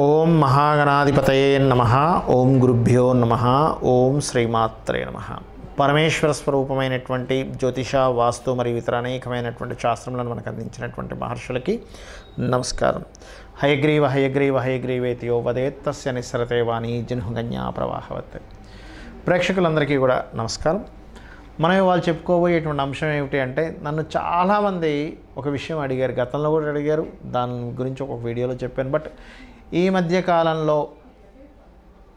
ఓం మహాగణాధిపతయే నమ ఓం గురుభ్యో నమ ఓం శ్రీమాత్రే నమ పరమేశ్వర స్వరూపమైనటువంటి జ్యోతిష వాస్తు మరియు ఇతర అనేకమైనటువంటి శాస్త్రములను మనకు అందించినటువంటి మహర్షులకి నమస్కారం హయగ్రీవ హయగ్రీవ హయగ్రీవేతియో వదేత్తస్య నిస్సరతే వాణి జిన్హుగన్యా ప్రవాహవత్ ప్రేక్షకులందరికీ కూడా నమస్కారం మనం వాళ్ళు చెప్పుకోబోయేటువంటి అంశం ఏమిటి అంటే నన్ను చాలామంది ఒక విషయం అడిగారు గతంలో కూడా అడిగారు దాని గురించి ఒక వీడియోలో చెప్పాను బట్ ఈ మధ్య కాలంలో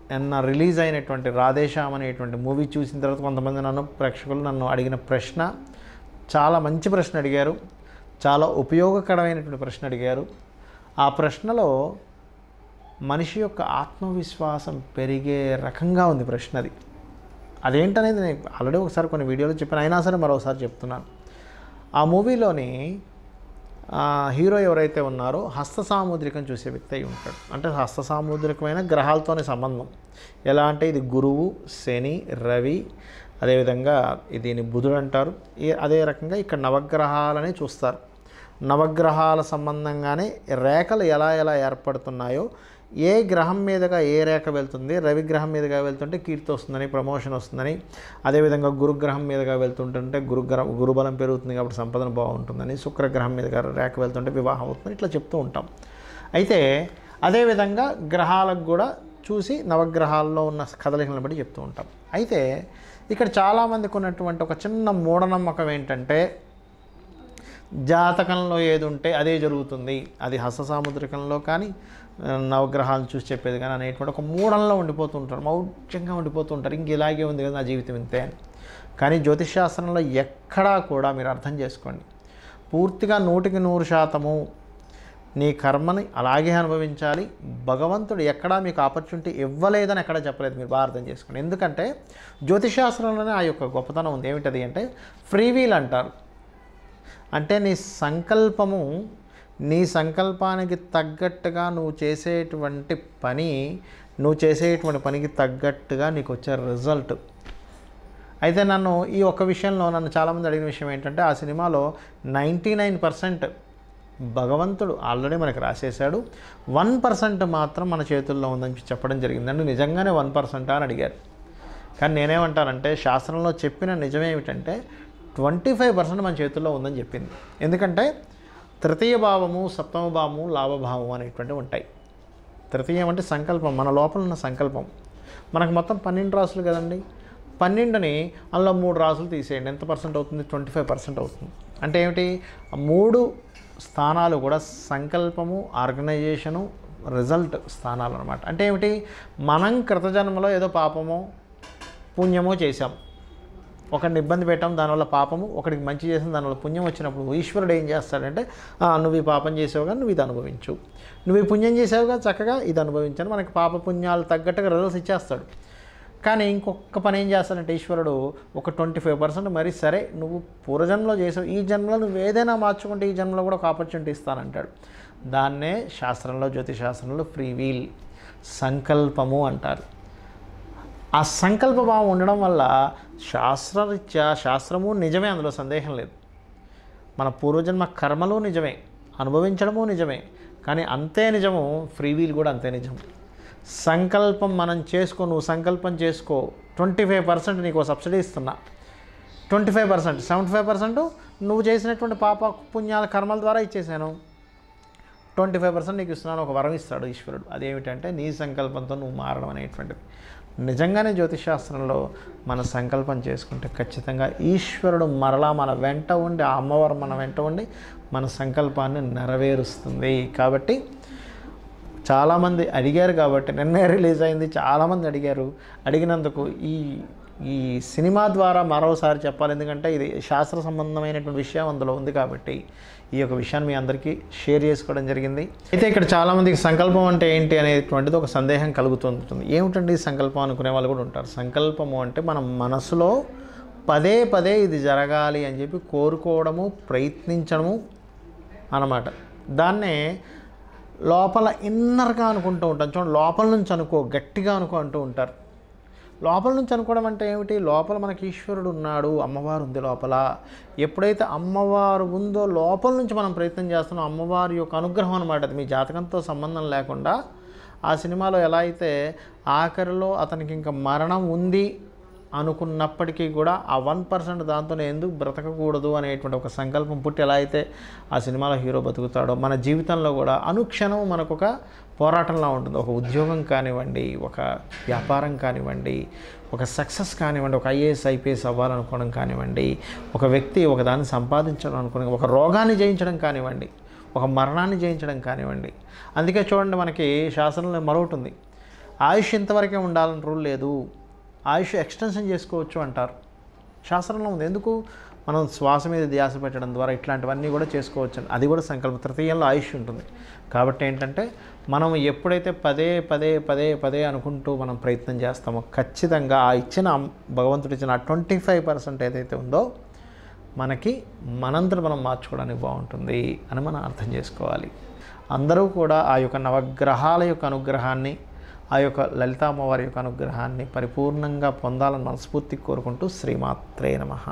నిన్న రిలీజ్ అయినటువంటి రాధేశ్యామ్ అనేటువంటి మూవీ చూసిన తర్వాత కొంతమంది నన్ను ప్రేక్షకులు నన్ను అడిగిన ప్రశ్న చాలా మంచి ప్రశ్న అడిగారు చాలా ఉపయోగకరమైనటువంటి ప్రశ్న అడిగారు ఆ ప్రశ్నలో మనిషి యొక్క ఆత్మవిశ్వాసం పెరిగే రకంగా ఉంది ప్రశ్న అది అదేంటనేది నేను ఆల్రెడీ ఒకసారి కొన్ని వీడియోలో చెప్పాను అయినా సరే మరోసారి చెప్తున్నాను ఆ మూవీలోని హీరో ఎవరైతే ఉన్నారో హస్త సాముద్రికం చూసే వ్యక్తి అయి ఉంటాడు అంటే హస్త సాముద్రికమైన గ్రహాలతోనే సంబంధం ఎలా అంటే ఇది గురువు శని రవి అదేవిధంగా దీన్ని బుధుడు అంటారు అదే రకంగా ఇక్కడ నవగ్రహాలనే చూస్తారు నవగ్రహాల సంబంధంగానే రేఖలు ఎలా ఎలా ఏర్పడుతున్నాయో ఏ గ్రహం మీదుగా ఏ రేఖ వెళ్తుంది రవి గ్రహం మీదుగా వెళ్తుంటే కీర్తి వస్తుందని ప్రమోషన్ వస్తుందని అదేవిధంగా గురుగ్రహం మీదుగా వెళ్తుంటుంటే గురుగ్రహం గురుబలం పెరుగుతుంది కాబట్టి సంపదన బాగుంటుందని శుక్రగ్రహం మీదుగా రేఖ వెళ్తుంటే వివాహం అవుతుంది ఇట్లా చెప్తూ ఉంటాం అయితే అదేవిధంగా గ్రహాలకు కూడా చూసి నవగ్రహాల్లో ఉన్న కదలికలను బట్టి చెప్తూ ఉంటాం అయితే ఇక్కడ చాలామందికి ఉన్నటువంటి ఒక చిన్న మూఢనమ్మకం ఏంటంటే జాతకంలో ఏది ఉంటే అదే జరుగుతుంది అది హస్త సాముద్రికంలో కానీ నవగ్రహాలు చూసి చెప్పేది కానీ అనేటువంటి ఒక మూఢంలో ఉండిపోతుంటారు మౌఢ్యంగా ఉండిపోతుంటారు ఇంక ఇలాగే ఉంది కదా నా జీవితం ఇంతే అని కానీ జ్యోతిషాస్త్రంలో ఎక్కడా కూడా మీరు అర్థం చేసుకోండి పూర్తిగా నూటికి నూరు శాతము నీ కర్మని అలాగే అనుభవించాలి భగవంతుడు ఎక్కడా మీకు ఆపర్చునిటీ ఇవ్వలేదని ఎక్కడ చెప్పలేదు మీరు బాగా అర్థం చేసుకోండి ఎందుకంటే జ్యోతిషాస్త్రంలోనే ఆ యొక్క గొప్పతనం ఉంది ఏమిటది అంటే ఫ్రీ వీల్ అంటారు అంటే నీ సంకల్పము నీ సంకల్పానికి తగ్గట్టుగా నువ్వు చేసేటువంటి పని నువ్వు చేసేటువంటి పనికి తగ్గట్టుగా నీకు వచ్చే రిజల్ట్ అయితే నన్ను ఈ ఒక్క విషయంలో నన్ను చాలామంది అడిగిన విషయం ఏంటంటే ఆ సినిమాలో నైంటీ నైన్ పర్సెంట్ భగవంతుడు ఆల్రెడీ మనకు రాసేశాడు వన్ పర్సెంట్ మాత్రం మన చేతుల్లో ఉందని చెప్పడం జరిగిందండి నిజంగానే వన్ పర్సెంటా అని అడిగారు కానీ నేనేమంటానంటే శాస్త్రంలో చెప్పిన నిజమేమిటంటే ట్వంటీ ఫైవ్ పర్సెంట్ మన చేతుల్లో ఉందని చెప్పింది ఎందుకంటే తృతీయ భావము సప్తమ భావము లాభభావము అనేటువంటివి ఉంటాయి తృతీయం అంటే సంకల్పం మన లోపల ఉన్న సంకల్పం మనకు మొత్తం పన్నెండు రాసులు కదండి పన్నెండుని అందులో మూడు రాసులు తీసేయండి ఎంత పర్సెంట్ అవుతుంది ట్వంటీ ఫైవ్ పర్సెంట్ అవుతుంది అంటే ఏమిటి మూడు స్థానాలు కూడా సంకల్పము ఆర్గనైజేషను రిజల్ట్ స్థానాలు అనమాట అంటే ఏమిటి మనం కృతజన్మలో ఏదో పాపమో పుణ్యమో చేశాం ఒకరిని ఇబ్బంది పెట్టడం దానివల్ల పాపము ఒకరికి మంచి చేసిన దానివల్ల పుణ్యం వచ్చినప్పుడు ఈశ్వరుడు ఏం చేస్తాడంటే నువ్వు ఈ పాపం చేసావుగా నువ్వు ఇది అనుభవించు నువ్వు ఈ పుణ్యం చేసావుగా చక్కగా ఇది అనుభవించాను మనకి పాప పుణ్యాలు తగ్గట్టుగా రిజల్ట్స్ ఇచ్చేస్తాడు కానీ ఇంకొక పని ఏం చేస్తాడంటే ఈశ్వరుడు ఒక ట్వంటీ ఫైవ్ పర్సెంట్ మరి సరే నువ్వు పూర్వజన్మలో చేసావు ఈ జన్మలో నువ్వు ఏదైనా మార్చుకుంటే ఈ జన్మలో కూడా ఒక ఆపర్చునిటీ ఇస్తానంటాడు దాన్నే శాస్త్రంలో జ్యోతిష ఫ్రీ వీల్ సంకల్పము అంటారు ఆ సంకల్ప భావం ఉండడం వల్ల శాస్త్రరీత్యా శాస్త్రము నిజమే అందులో సందేహం లేదు మన పూర్వజన్మ కర్మలు నిజమే అనుభవించడము నిజమే కానీ అంతే నిజము ఫ్రీవీల్ కూడా అంతే నిజం సంకల్పం మనం చేసుకో నువ్వు సంకల్పం చేసుకో ట్వంటీ ఫైవ్ పర్సెంట్ నీకు సబ్సిడీ ఇస్తున్నా twenty five percent seventy five percent నువ్వు చేసినటువంటి పాప పుణ్యాల కర్మల ద్వారా ఇచ్చేసాను ట్వంటీ ఫైవ్ పర్సెంట్ నీకు ఇస్తున్నాను ఒక వరం ఇస్తాడు ఈశ్వరుడు అదేమిటంటే నీ సంకల్పంతో నువ్వు మారడం అనేటువంటిది నిజంగానే జ్యోతిషాస్త్రంలో మన సంకల్పం చేసుకుంటే ఖచ్చితంగా ఈశ్వరుడు మరలా మన వెంట ఉండి ఆ అమ్మవారు మన వెంట ఉండి మన సంకల్పాన్ని నెరవేరుస్తుంది కాబట్టి చాలామంది అడిగారు కాబట్టి నిన్నే రిలీజ్ అయింది చాలామంది అడిగారు అడిగినందుకు ఈ ఈ సినిమా ద్వారా మరోసారి చెప్పాలి ఎందుకంటే ఇది శాస్త్ర సంబంధమైనటువంటి విషయం అందులో ఉంది కాబట్టి ఈ యొక్క విషయాన్ని మీ అందరికీ షేర్ చేసుకోవడం జరిగింది అయితే ఇక్కడ చాలామందికి సంకల్పం అంటే ఏంటి అనేటువంటిది ఒక సందేహం కలుగుతుంటుంది ఏమిటండి సంకల్పం అనుకునే వాళ్ళు కూడా ఉంటారు సంకల్పము అంటే మనం మనసులో పదే పదే ఇది జరగాలి అని చెప్పి కోరుకోవడము ప్రయత్నించడము అన్నమాట దాన్నే లోపల ఇన్నర్గా అనుకుంటూ ఉంటాం చూడండి లోపల నుంచి అనుకో గట్టిగా అనుకో అంటూ ఉంటారు లోపల నుంచి అనుకోవడం అంటే ఏమిటి లోపల మనకి ఈశ్వరుడు ఉన్నాడు అమ్మవారు ఉంది లోపల ఎప్పుడైతే అమ్మవారు ఉందో లోపల నుంచి మనం ప్రయత్నం చేస్తున్నాం అమ్మవారి యొక్క అనుగ్రహం అనమాట అది మీ జాతకంతో సంబంధం లేకుండా ఆ సినిమాలో ఎలా అయితే ఆఖరిలో అతనికి ఇంకా మరణం ఉంది అనుకున్నప్పటికీ కూడా ఆ వన్ పర్సెంట్ దాంతోనే ఎందుకు బ్రతకకూడదు అనేటువంటి ఒక సంకల్పం పుట్టి ఎలా అయితే ఆ సినిమాలో హీరో బతుకుతాడో మన జీవితంలో కూడా అనుక్షణం మనకు ఒక పోరాటంలా ఉంటుంది ఒక ఉద్యోగం కానివ్వండి ఒక వ్యాపారం కానివ్వండి ఒక సక్సెస్ కానివ్వండి ఒక ఐఏఎస్ ఐపీఎస్ అవ్వాలనుకోవడం కానివ్వండి ఒక వ్యక్తి ఒక దాన్ని సంపాదించడం అనుకోండి ఒక రోగాన్ని జయించడం కానివ్వండి ఒక మరణాన్ని జయించడం కానివ్వండి అందుకే చూడండి మనకి శాసనంలో మరొకటి ఉంది ఆయుష్ ఇంతవరకే ఉండాలని రూల్ లేదు ఆయుష్ ఎక్స్టెన్షన్ చేసుకోవచ్చు అంటారు శాస్త్రంలో ఉంది ఎందుకు మనం శ్వాస మీద ధ్యాస పెట్టడం ద్వారా ఇట్లాంటివన్నీ కూడా చేసుకోవచ్చు అది కూడా సంకల్ప తృతీయంలో ఆయుష్ ఉంటుంది కాబట్టి ఏంటంటే మనం ఎప్పుడైతే పదే పదే పదే పదే అనుకుంటూ మనం ప్రయత్నం చేస్తామో ఖచ్చితంగా ఆ ఇచ్చిన భగవంతుడు ఇచ్చిన ట్వంటీ ఫైవ్ పర్సెంట్ ఏదైతే ఉందో మనకి మనంతట మనం మార్చుకోవడానికి బాగుంటుంది అని మనం అర్థం చేసుకోవాలి అందరూ కూడా ఆ యొక్క నవగ్రహాల యొక్క అనుగ్రహాన్ని ఆ యొక్క లలిత అమ్మవారి యొక్క అనుగ్రహాన్ని పరిపూర్ణంగా పొందాలని మనస్ఫూర్తి కోరుకుంటూ శ్రీమాత్రే నమ